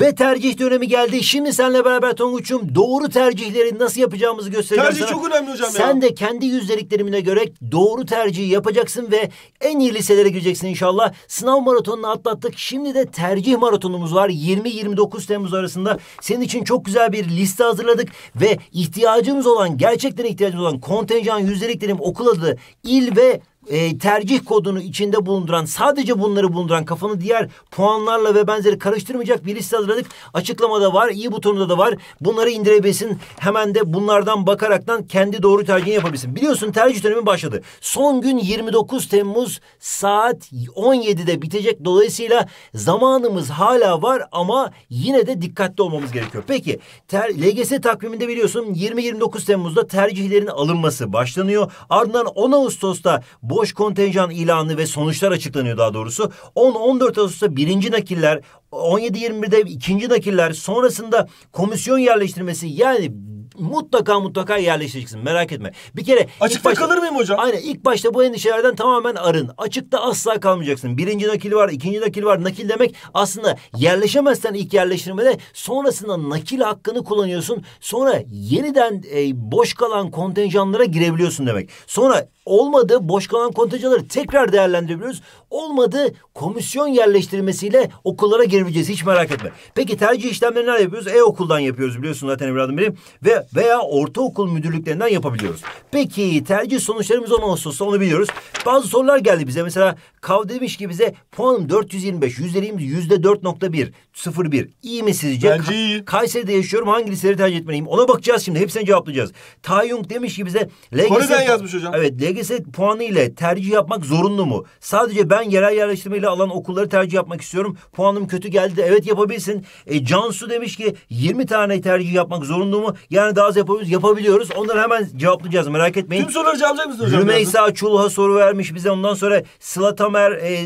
Ve tercih dönemi geldi. Şimdi senle beraber Tonguç'um doğru tercihleri nasıl yapacağımızı göstereceğim Tercih sana. çok önemli hocam Sen ya. de kendi yüzdeliklerimine göre doğru tercihi yapacaksın ve en iyi liselere gireceksin inşallah. Sınav maratonunu atlattık. Şimdi de tercih maratonumuz var. 20-29 Temmuz arasında senin için çok güzel bir liste hazırladık ve ihtiyacımız olan, gerçekten ihtiyacımız olan kontenjan yüzdeliklerim okul adı, il ve e, tercih kodunu içinde bulunduran, sadece bunları bulunduran kafanı diğer puanlarla ve benzeri karıştırmayacak bir liste hazırladık. Açıklamada var, iyi butonunda da var. Bunları indirebilsin. Hemen de bunlardan bakaraktan kendi doğru tercihini yapabilsin. Biliyorsun tercih dönemi başladı. Son gün 29 Temmuz saat 17'de bitecek. Dolayısıyla zamanımız hala var ama yine de dikkatli olmamız gerekiyor. Peki ter, LGS takviminde biliyorsun 20-29 Temmuz'da tercihlerin alınması başlanıyor. Ardından 10 Ağustos'ta boş kontenjan ilanı ve sonuçlar açıklanıyor daha doğrusu. 10-14 Ağustos'ta birinci nakiller, 17-21'de ikinci nakiller, sonrasında komisyon yerleştirmesi yani mutlaka mutlaka yerleşeceksin merak etme. Bir kere... Açıkta başta, kalır mıyım hocam? Aynen ilk başta bu endişelerden tamamen arın. Açıkta asla kalmayacaksın. Birinci nakil var, ikinci nakil var. Nakil demek aslında yerleşemezsen ilk yerleştirmede sonrasında nakil hakkını kullanıyorsun. Sonra yeniden e, boş kalan kontenjanlara girebiliyorsun demek. Sonra olmadı boş kalan kontenjanları tekrar değerlendirebiliyoruz. Olmadı komisyon yerleştirmesiyle okullara girebileceğiz hiç merak etme. Peki tercih işlemlerini nerede yapıyoruz? E-okuldan yapıyoruz biliyorsun zaten evladım benim. Ve okulları veya ortaokul müdürlüklerinden yapabiliyoruz. Peki tercih sonuçlarımız 10 Ağustos'ta onu biliyoruz. Bazı sorular geldi bize. Mesela Kav demiş ki bize puanım 425, yüzdeliğim %4.1, 01. İyi mi sizce? Bence iyi. Ka Kayseri'de yaşıyorum hangi liseleri tercih etmeliyim? Ona bakacağız şimdi. Hepsini cevaplayacağız. Tayyung demiş ki bize LGS... Kore'den yazmış hocam. Evet LGS puanı ile tercih yapmak zorunlu mu? Sadece ben yerel yerleştirme ile alan okulları tercih yapmak istiyorum. Puanım kötü geldi. de Evet yapabilirsin. E, Cansu demiş ki 20 tane tercih yapmak zorunlu mu? Yani tane daha yapabiliyoruz. yapabiliyoruz. Onları hemen cevaplayacağız merak etmeyin. Tüm soruları cevaplayacak mısınız hocam? Rümeysa Çulha soru vermiş bize. Ondan sonra Sıla Tamer e,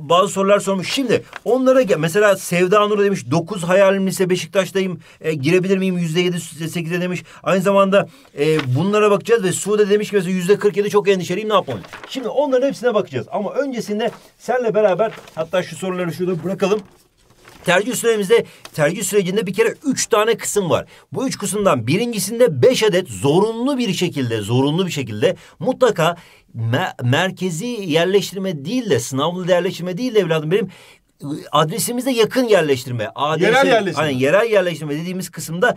bazı sorular sormuş. Şimdi onlara gel. Mesela Sevda Nur demiş. Dokuz hayalim lise Beşiktaş'tayım. E, girebilir miyim? Yüzde yedi, sekize demiş. Aynı zamanda e, bunlara bakacağız ve Sude demiş ki mesela yüzde kırk yedi çok endişeliyim ne yapmalıyım? Şimdi onların hepsine bakacağız. Ama öncesinde senle beraber hatta şu soruları şurada bırakalım. Tercih süremizde tercih sürecinde bir kere üç tane kısım var. Bu üç kısımdan birincisinde beş adet zorunlu bir şekilde zorunlu bir şekilde mutlaka me merkezi yerleştirme değil de sınavlı yerleştirme değil de evladım benim Adresimize yakın yerleştirme. Adresi, yerel yerleştirme. Hani yerel yerleştirme dediğimiz kısımda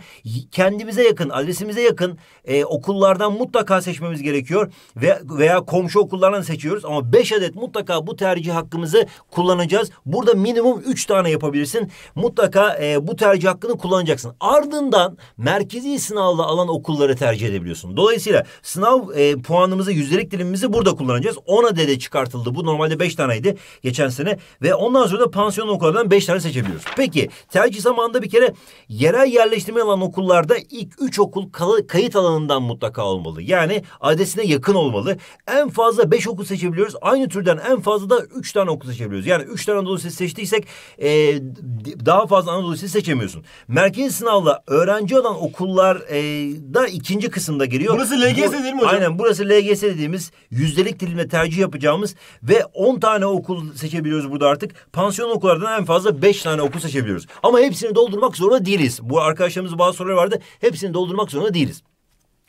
kendimize yakın, adresimize yakın e, okullardan mutlaka seçmemiz gerekiyor. Ve, veya komşu okullardan seçiyoruz ama beş adet mutlaka bu tercih hakkımızı kullanacağız. Burada minimum üç tane yapabilirsin. Mutlaka e, bu tercih hakkını kullanacaksın. Ardından merkezi sınavla alan okulları tercih edebiliyorsun. Dolayısıyla sınav e, puanımızı, yüzdelik dilimimizi burada kullanacağız. On adede çıkartıldı. Bu normalde beş taneydi geçen sene. Ve ondan sonra da pansiyon okullardan beş tane seçebiliyoruz. Peki tercih zamanında bir kere yerel yerleştirme alan okullarda ilk üç okul kayıt alanından mutlaka olmalı. Yani adresine yakın olmalı. En fazla beş okul seçebiliyoruz. Aynı türden en fazla da üç tane okul seçebiliyoruz. Yani üç tane Anadolu Lisesi seçtiysek e, daha fazla Anadolu Lisesi seçemiyorsun. Merkez sınavla öğrenci olan okullar e, da ikinci kısımda giriyor. Burası LGS Bu, değil mi hocam? Aynen burası LGS dediğimiz yüzdelik dilime tercih yapacağımız ve on tane okul seçebiliyoruz burada artık. Pansiyon Opsiyon okullardan en fazla beş tane okul seçebiliyoruz. Ama hepsini doldurmak zorunda değiliz. Bu arkadaşlarımız bazı soruları vardı. Hepsini doldurmak zorunda değiliz.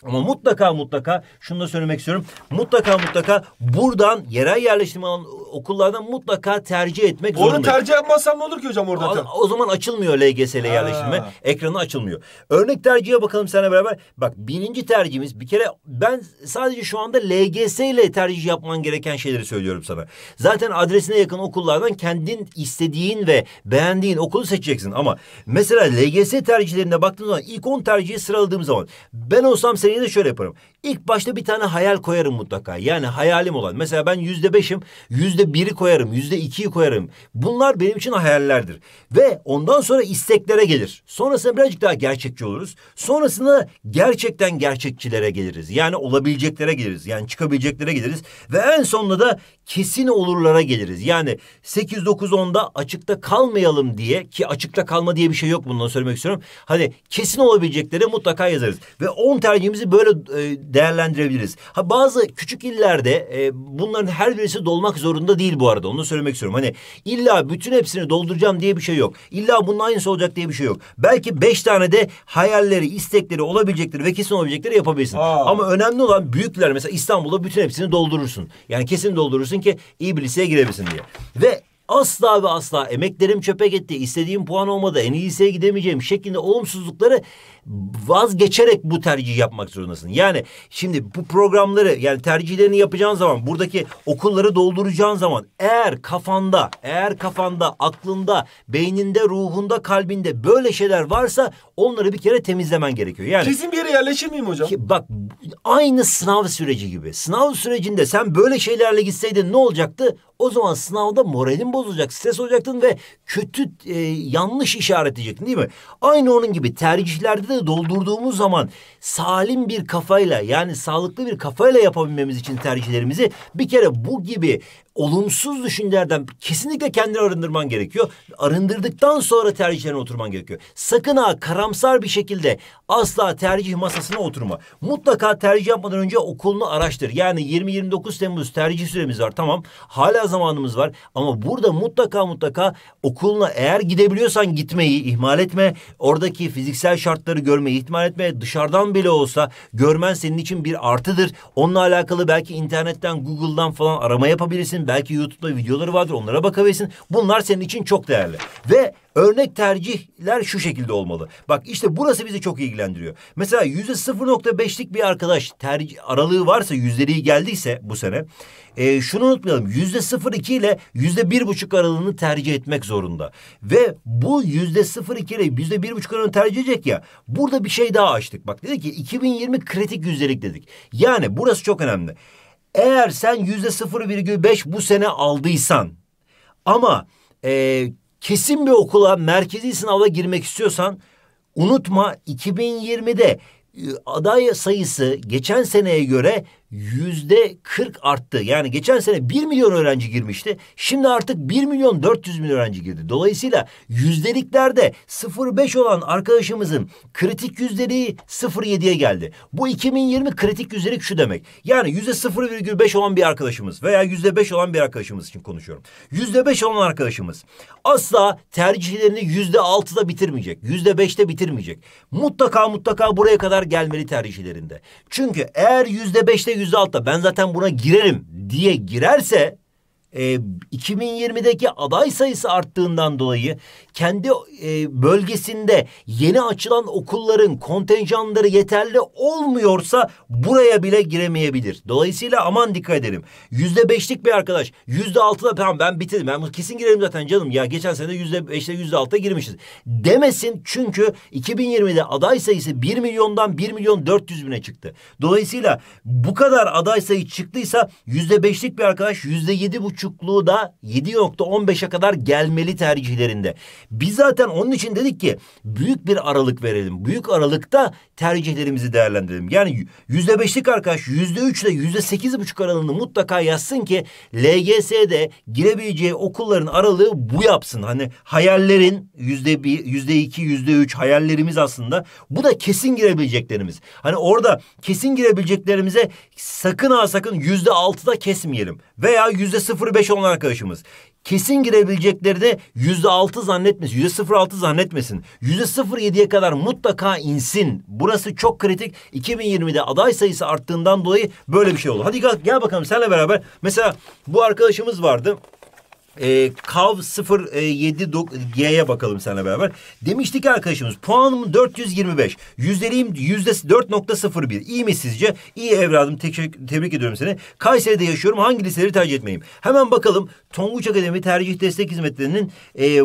Ama mutlaka mutlaka şunu da söylemek istiyorum. Mutlaka mutlaka buradan yerel yerleştirme alan okullardan mutlaka tercih etmek Onu zorundayım. Onu tercih yapmazsam ne olur ki hocam orada? O, o zaman açılmıyor LGS'le yerleştirme. Ekranı açılmıyor. Örnek tercihe bakalım seninle beraber. Bak birinci tercihimiz bir kere ben sadece şu anda LGS ile tercih yapman gereken şeyleri söylüyorum sana. Zaten adresine yakın okullardan kendin istediğin ve beğendiğin okulu seçeceksin. Ama mesela LGS tercihlerine baktığın zaman ilk on tercihi sıraladığım zaman ben olsam Seçeneği de şöyle yaparım. İlk başta bir tane hayal koyarım mutlaka. Yani hayalim olan. Mesela ben yüzde beşim, yüzde biri koyarım, yüzde ikiyi koyarım. Bunlar benim için hayallerdir. Ve ondan sonra isteklere gelir. Sonrasında birazcık daha gerçekçi oluruz. Sonrasında gerçekten gerçekçilere geliriz. Yani olabileceklere geliriz. Yani çıkabileceklere geliriz. Ve en sonunda da kesin olurlara geliriz. Yani 8 9 10'da açıkta kalmayalım diye ki açıkta kalma diye bir şey yok bundan söylemek istiyorum. Hani kesin olabilecekleri mutlaka yazarız ve 10 tercihimizi böyle e, değerlendirebiliriz. Ha bazı küçük illerde e, bunların her birisi dolmak zorunda değil bu arada. Onu söylemek istiyorum. Hani illa bütün hepsini dolduracağım diye bir şey yok. İlla bunun aynısı olacak diye bir şey yok. Belki beş tane de hayalleri, istekleri olabilecekleri ve kesin olabilecekleri yapabilirsin. Aa. Ama önemli olan büyükler mesela İstanbul'da bütün hepsini doldurursun. Yani kesin doldurursun yapıyorsun ki iyi girebilsin diye. Ve asla ve asla emeklerim çöpe gitti, istediğim puan olmadı, en iyi gidemeyeceğim şeklinde olumsuzlukları vazgeçerek bu tercihi yapmak zorundasın. Yani şimdi bu programları yani tercihlerini yapacağın zaman buradaki okulları dolduracağın zaman eğer kafanda eğer kafanda aklında beyninde ruhunda kalbinde böyle şeyler varsa onları bir kere temizlemen gerekiyor. Yani kesin bir yere yerleşir miyim hocam? Ki bak aynı sınav süreci gibi. Sınav sürecinde sen böyle şeylerle gitseydin ne olacaktı? O zaman sınavda moralin bozulacak, stres olacaktın ve kötü e, yanlış işaretleyecektin değil mi? Aynı onun gibi tercihlerde de sandığı doldurduğumuz zaman salim bir kafayla yani sağlıklı bir kafayla yapabilmemiz için tercihlerimizi bir kere bu gibi olumsuz düşüncelerden kesinlikle kendini arındırman gerekiyor. Arındırdıktan sonra tercihlerine oturman gerekiyor. Sakın ha karamsar bir şekilde asla tercih masasına oturma. Mutlaka tercih yapmadan önce okulunu araştır. Yani 20-29 Temmuz tercih süremiz var tamam. Hala zamanımız var ama burada mutlaka mutlaka okuluna eğer gidebiliyorsan gitmeyi ihmal etme. Oradaki fiziksel şartları görmeyi ihmal etme. Dışarıdan bile olsa görmen senin için bir artıdır. Onunla alakalı belki internetten Google'dan falan arama yapabilirsin Belki YouTube'da videoları vardır onlara bakabilirsin. Bunlar senin için çok değerli. Ve örnek tercihler şu şekilde olmalı. Bak işte burası bizi çok ilgilendiriyor. Mesela yüzde 0.5'lik bir arkadaş tercih aralığı varsa yüzdeliği geldiyse bu sene e, şunu unutmayalım. Yüzde 0.2 ile yüzde bir buçuk aralığını tercih etmek zorunda. Ve bu yüzde 0.2 ile yüzde bir buçuk aralığını tercih edecek ya. Burada bir şey daha açtık. Bak dedi ki 2020 kritik yüzdelik dedik. Yani burası çok önemli. Eğer sen yüzde 0,5 bu sene aldıysan ama e, kesin bir okula merkezi sınava girmek istiyorsan unutma 2020'de e, aday sayısı geçen seneye göre yüzde 40 arttı. Yani geçen sene 1 milyon öğrenci girmişti. Şimdi artık 1 milyon 400 bin öğrenci girdi. Dolayısıyla yüzdeliklerde 0.5 olan arkadaşımızın kritik yüzdeliği 0.7'ye geldi. Bu 2020 kritik yüzdelik şu demek. Yani yüzde 0.5 olan bir arkadaşımız veya yüzde 5 olan bir arkadaşımız için konuşuyorum. Yüzde 5 olan arkadaşımız asla tercihlerini yüzde 6'da bitirmeyecek. Yüzde 5'te bitirmeyecek. Mutlaka mutlaka buraya kadar gelmeli tercihlerinde. Çünkü eğer yüzde 5'te yüzde altta ben zaten buna girerim diye girerse 2020'deki ee, aday sayısı arttığından dolayı kendi e, bölgesinde yeni açılan okulların kontenjanları yeterli olmuyorsa buraya bile giremeyebilir. Dolayısıyla aman dikkat edelim. Yüzde beşlik bir arkadaş yüzde altıda tamam ben bitirdim ben kesin girerim zaten canım ya geçen sene yüzde beşte yüzde girmişiz demesin çünkü 2020'de aday sayısı 1 milyondan 1 milyon 400 bine çıktı. Dolayısıyla bu kadar aday sayı çıktıysa yüzde beşlik bir arkadaş yüzde buçukluğu da 7.15'e kadar gelmeli tercihlerinde. Biz zaten onun için dedik ki büyük bir aralık verelim. Büyük aralıkta tercihlerimizi değerlendirelim. Yani yüzde beşlik arkadaş yüzde ile yüzde sekiz buçuk aralığını mutlaka yazsın ki LGS'de girebileceği okulların aralığı bu yapsın. Hani hayallerin yüzde bir, yüzde iki, yüzde üç hayallerimiz aslında. Bu da kesin girebileceklerimiz. Hani orada kesin girebileceklerimize sakın ha sakın yüzde altıda kesmeyelim. Veya yüzde sıfır skoru olan arkadaşımız. Kesin girebilecekleri de yüzde altı zannetmesin, yüzde sıfır altı zannetmesin. Yüzde sıfır yediye kadar mutlaka insin. Burası çok kritik. 2020'de aday sayısı arttığından dolayı böyle bir şey oldu. Hadi gel, gel bakalım seninle beraber. Mesela bu arkadaşımız vardı. E, Kav 079G'ye e, bakalım seninle beraber. Demiştik arkadaşımız puanım 425. Yüzdeliyim yüzde 4.01. İyi mi sizce? İyi evladım. Teşekkür, tebrik ediyorum seni. Kayseri'de yaşıyorum. Hangi liseleri tercih etmeliyim? Hemen bakalım. Tonguç Akademi Tercih Destek Hizmetleri'nin e, e,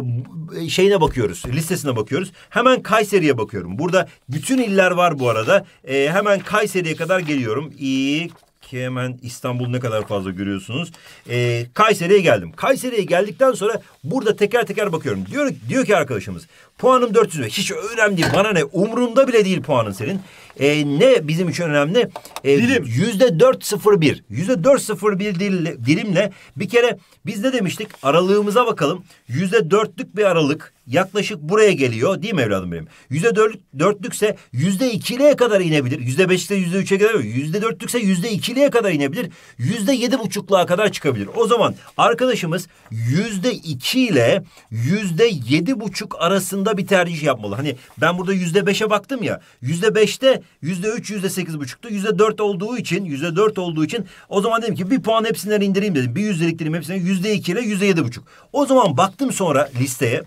şeyine bakıyoruz. Listesine bakıyoruz. Hemen Kayseri'ye bakıyorum. Burada bütün iller var bu arada. E, hemen Kayseri'ye kadar geliyorum. İyi ki hemen İstanbul'u ne kadar fazla görüyorsunuz. Ee, Kayseri'ye geldim. Kayseri'ye geldikten sonra burada teker teker bakıyorum. Diyor, diyor ki arkadaşımız Puanım 400 hiç önemli değil. Bana ne umurumda bile değil puanın senin. Ee, ne bizim için önemli? Ee, Dilim. Yüzde 401. Yüzde 401 dil, dilimle bir kere biz ne demiştik? Aralığımıza bakalım. Yüzde dörtlük bir aralık yaklaşık buraya geliyor değil mi evladım benim? Yüzde dört, dörtlükse yüzde ikiliye kadar inebilir. Yüzde beşte yüzde üçe kadar yüzde dörtlükse yüzde ikiliye kadar inebilir. Yüzde yedi buçukluğa kadar çıkabilir. O zaman arkadaşımız yüzde iki ile yüzde yedi buçuk arasında sonunda bir tercih yapmalı. Hani ben burada yüzde beşe baktım ya. Yüzde beşte yüzde üç, yüzde sekiz buçuktu. Yüzde dört olduğu için, yüzde dört olduğu için o zaman dedim ki bir puan hepsinden indireyim dedim. Bir yüzdelik dedim hepsinden yüzde iki ile yüzde yedi buçuk. O zaman baktım sonra listeye.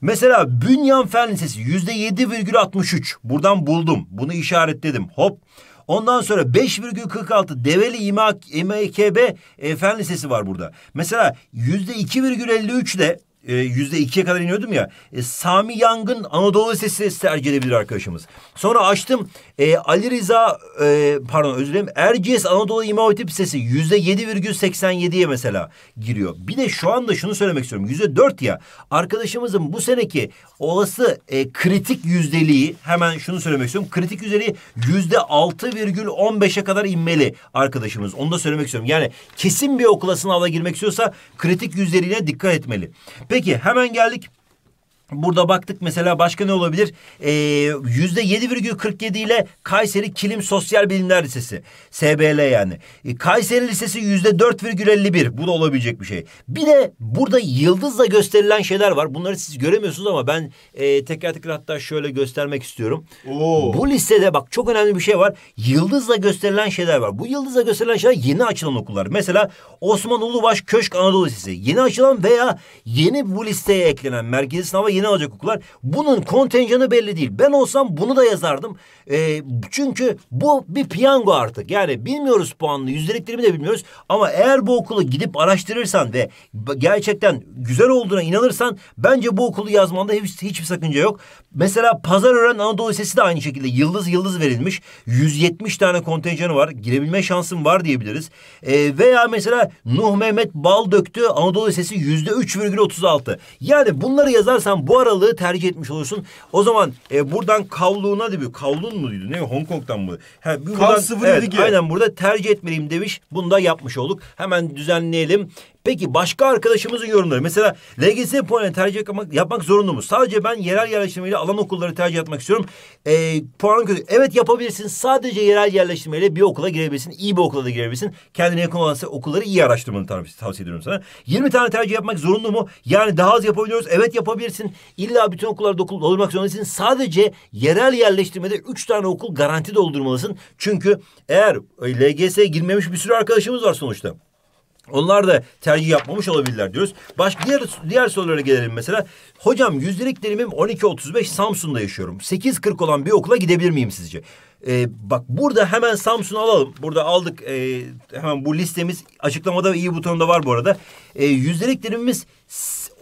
Mesela Bünyan Fen Lisesi yüzde yedi virgül altmış üç. Buradan buldum. Bunu işaretledim. Hop. Ondan sonra 5,46 Develi İMKB e, Fen Lisesi var burada. Mesela yüzde %2,53 de e, yüzde ikiye kadar iniyordum ya. E, Sami Yangın Anadolu Lisesi tercih edebilir arkadaşımız. Sonra açtım e, Ali Rıza e, pardon özür dilerim Erciyes Anadolu İmam Hatip Lisesi yüzde yedi virgül seksen yediye mesela giriyor. Bir de şu anda şunu söylemek istiyorum yüzde dört ya arkadaşımızın bu seneki olası e, kritik yüzdeliği hemen şunu söylemek istiyorum. Kritik yüzdeliği yüzde altı virgül on beşe kadar inmeli arkadaşımız. Onu da söylemek istiyorum. Yani kesin bir okula sınavla girmek istiyorsa kritik yüzdeliğine dikkat etmeli. Peki Peki hemen geldik Burada baktık mesela başka ne olabilir? Ee, yüzde yedi virgül kırk yedi ile Kayseri Kilim Sosyal Bilimler Lisesi. SBL yani. E, Kayseri Lisesi yüzde dört virgül elli bir. Bu da olabilecek bir şey. Bir de burada yıldızla gösterilen şeyler var. Bunları siz göremiyorsunuz ama ben e, tekrar tekrar hatta şöyle göstermek istiyorum. Oo. Bu listede bak çok önemli bir şey var. Yıldızla gösterilen şeyler var. Bu yıldızla gösterilen şeyler yeni açılan okullar. Mesela Osman Ulubaş Köşk Anadolu Lisesi. Yeni açılan veya yeni bu listeye eklenen merkezi sınava yeni alacak okullar. Bunun kontenjanı belli değil. Ben olsam bunu da yazardım. E, çünkü bu bir piyango artık. Yani bilmiyoruz puanlı yüzdeliklerimi de bilmiyoruz. Ama eğer bu okulu gidip araştırırsan ve gerçekten güzel olduğuna inanırsan bence bu okulu yazmanda hiç, hiçbir sakınca yok. Mesela Pazarören Anadolu Lisesi de aynı şekilde yıldız yıldız verilmiş. 170 tane kontenjanı var. Girebilme şansım var diyebiliriz. E, veya mesela Nuh Mehmet Bal döktü Anadolu Lisesi yüzde %3,36. Yani bunları yazarsan bu aralığı tercih etmiş olursun. O zaman e, buradan kavluğuna da bir kavlun mu diyordu? Ne Hong Kong'dan mı? Ha, buradan, Kav evet, Aynen burada tercih etmeliyim demiş. Bunu da yapmış olduk. Hemen düzenleyelim. Peki başka arkadaşımızın yorumları. Mesela LGS puanı tercih yapmak, yapmak zorunda mı? Sadece ben yerel yerleştirmeyle alan okulları tercih etmek istiyorum. Ee, puanın kötü. Evet yapabilirsin. Sadece yerel yerleştirmeyle bir okula girebilirsin. iyi bir okula da girebilirsin. Kendine yakın olan okulları iyi araştırmanı tavsiye ediyorum sana. 20 tane tercih yapmak zorunda mı? Yani daha az yapabiliyoruz. Evet yapabilirsin. İlla bütün okullarda okul olmak zorundasın. Sadece yerel yerleştirmede üç tane okul garanti doldurmalısın. Çünkü eğer e, LGS'ye girmemiş bir sürü arkadaşımız var sonuçta. Onlar da tercih yapmamış olabilirler diyoruz. Baş, diğer, diğer sorulara gelelim mesela. Hocam yüzdelik dilimim 12.35 Samsun'da yaşıyorum. 8.40 olan bir okula gidebilir miyim sizce? Ee, bak burada hemen Samsun'u alalım. Burada aldık e, hemen bu listemiz açıklamada iyi butonunda var bu arada. E, yüzdelik dilimimiz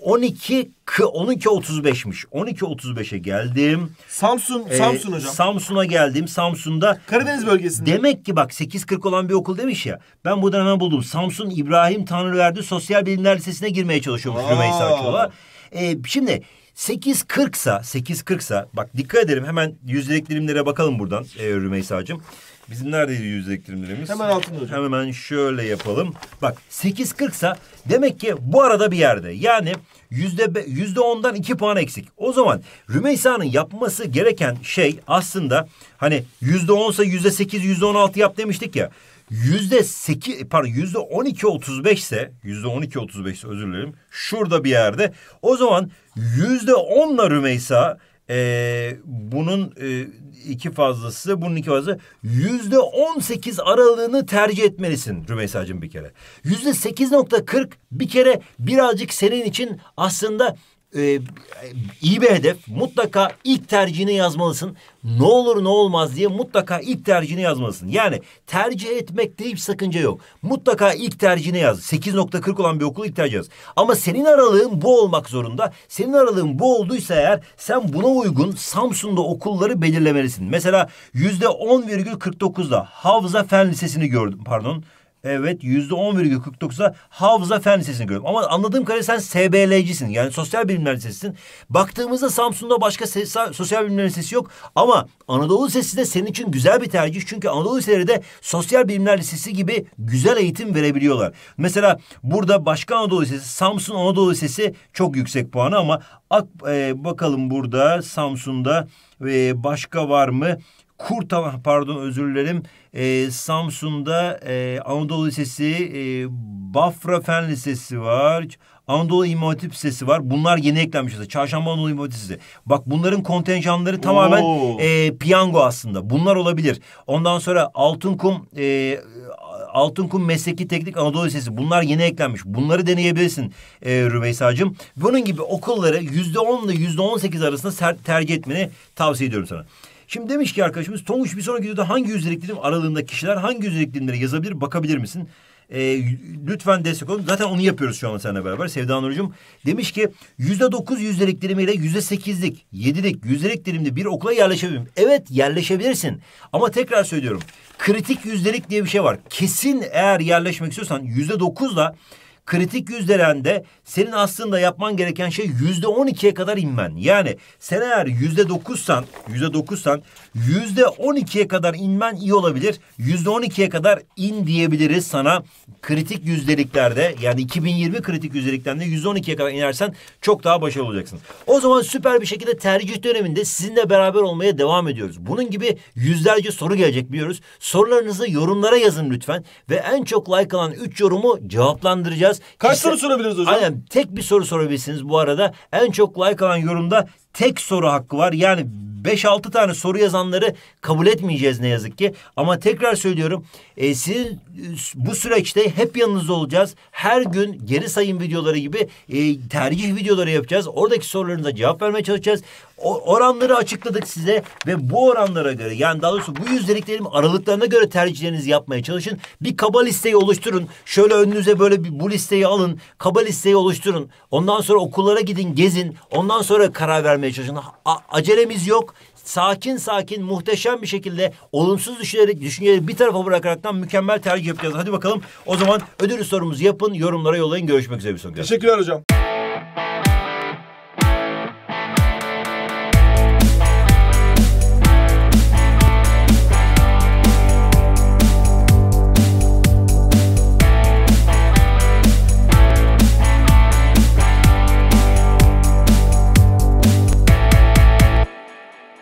12 12 12.35'e geldim. Samsun, ee, Samsun hocam. Samsun'a geldim. Samsun'da Karadeniz bölgesinde. Demek ki bak 8 40 olan bir okul demiş ya. Ben buradan hemen buldum. Samsun İbrahim Tanrıverdi Sosyal Bilimler Lisesi'ne girmeye çalışıyormuş Rümeysa Çola. Ee, şimdi 8.40 sa 8.40 sa bak dikkat edelim hemen yüzdelik dilimlere bakalım buradan e, Rümeysa'cığım. Bizim neredeydi yüzdelik dilimlerimiz? Hemen altında hocam. Hemen şöyle yapalım. Bak 8.40 sa demek ki bu arada bir yerde. Yani yüzde, yüzde ondan iki puan eksik. O zaman Rümeysa'nın yapması gereken şey aslında hani yüzde onsa yüzde sekiz yüzde on yap demiştik ya yüzde sekiz pardon yüzde on iki otuz beşse yüzde on iki otuz beşse özür dilerim şurada bir yerde o zaman yüzde onla Rümeysa e, bunun e, iki fazlası bunun iki fazlası yüzde on sekiz aralığını tercih etmelisin Rümeysa'cığım bir kere yüzde sekiz nokta kırk bir kere birazcık senin için aslında e, iyi bir hedef. Mutlaka ilk tercihini yazmalısın. Ne olur ne olmaz diye mutlaka ilk tercihini yazmalısın. Yani tercih etmekte hiç sakınca yok. Mutlaka ilk tercihini yaz. 8.40 olan bir okul ilk tercih yaz. Ama senin aralığın bu olmak zorunda. Senin aralığın bu olduysa eğer sen buna uygun Samsun'da okulları belirlemelisin. Mesela yüzde %10,49'da Havza Fen Lisesi'ni gördüm. Pardon Evet yüzde on virgül kırk dokuz'a Havza Fen Lisesi'ni görüyorum. Ama anladığım kadarıyla sen SBL'cisin. Yani sosyal bilimler lisesisin. Baktığımızda Samsun'da başka sosyal bilimler lisesi yok. Ama Anadolu Lisesi de senin için güzel bir tercih. Çünkü Anadolu Liseleri de sosyal bilimler lisesi gibi güzel eğitim verebiliyorlar. Mesela burada başka Anadolu Lisesi, Samsun Anadolu Lisesi çok yüksek puanı ama Ak, e, bakalım burada Samsun'da e, başka var mı? Kurta pardon özür dilerim. E, Samsun'da e, Anadolu Lisesi, e, Bafra Fen Lisesi var. Anadolu İmam Hatip Lisesi var. Bunlar yeni eklenmiş. Çarşamba Anadolu İmam Hatip Lisesi. Bak bunların kontenjanları tamamen Oo. e, piyango aslında. Bunlar olabilir. Ondan sonra Altınkum e, Altınkum Mesleki Teknik Anadolu Lisesi. Bunlar yeni eklenmiş. Bunları deneyebilirsin e, Rümeysa'cığım. Bunun gibi okulları yüzde onla yüzde on sekiz arasında tercih etmeni tavsiye ediyorum sana. Şimdi demiş ki arkadaşımız Tonguç bir sonraki videoda hangi yüzdelik dilim aralığında kişiler hangi yüzdelik dilimleri yazabilir bakabilir misin? E, lütfen destek olun. Zaten onu yapıyoruz şu an seninle beraber. Sevda Nurcuğum demiş ki yüzde dokuz yüzdelik dilimiyle yüzde sekizlik, yedilik, yüzdelik dilimli bir okula yerleşebilirim. Evet yerleşebilirsin. Ama tekrar söylüyorum. Kritik yüzdelik diye bir şey var. Kesin eğer yerleşmek istiyorsan yüzde dokuzla kritik yüzdelerde senin aslında yapman gereken şey yüzde on ikiye kadar inmen. Yani sen eğer yüzde dokuzsan, yüzde dokuzsan yüzde on ikiye kadar inmen iyi olabilir. Yüzde on ikiye kadar in diyebiliriz sana kritik yüzdeliklerde yani 2020 kritik yüzdelikten yüzde on ikiye kadar inersen çok daha başarılı olacaksın. O zaman süper bir şekilde tercih döneminde sizinle beraber olmaya devam ediyoruz. Bunun gibi yüzlerce soru gelecek biliyoruz. Sorularınızı yorumlara yazın lütfen ve en çok like alan üç yorumu cevaplandıracağız soracağız. Kaç işte, soru sorabiliriz hocam? Aynen tek bir soru sorabilirsiniz bu arada. En çok like alan yorumda tek soru hakkı var. Yani 5-6 tane soru yazanları kabul etmeyeceğiz ne yazık ki. Ama tekrar söylüyorum e, sizin e, bu süreçte hep yanınızda olacağız. Her gün geri sayım videoları gibi e, tercih videoları yapacağız. Oradaki sorularınıza cevap vermeye çalışacağız. O oranları açıkladık size ve bu oranlara göre yani daha doğrusu bu yüzdeliklerin aralıklarına göre tercihlerinizi yapmaya çalışın. Bir kaba listeyi oluşturun. Şöyle önünüze böyle bir bu listeyi alın. Kaba listeyi oluşturun. Ondan sonra okullara gidin, gezin. Ondan sonra karar vermeye çalışın. A acelemiz yok sakin sakin muhteşem bir şekilde olumsuz düşünerek düşünceleri bir tarafa bırakaraktan mükemmel tercih yapacağız. Hadi bakalım o zaman ödül sorumuzu yapın yorumlara yollayın görüşmek üzere bir sonraki. Teşekkürler hocam.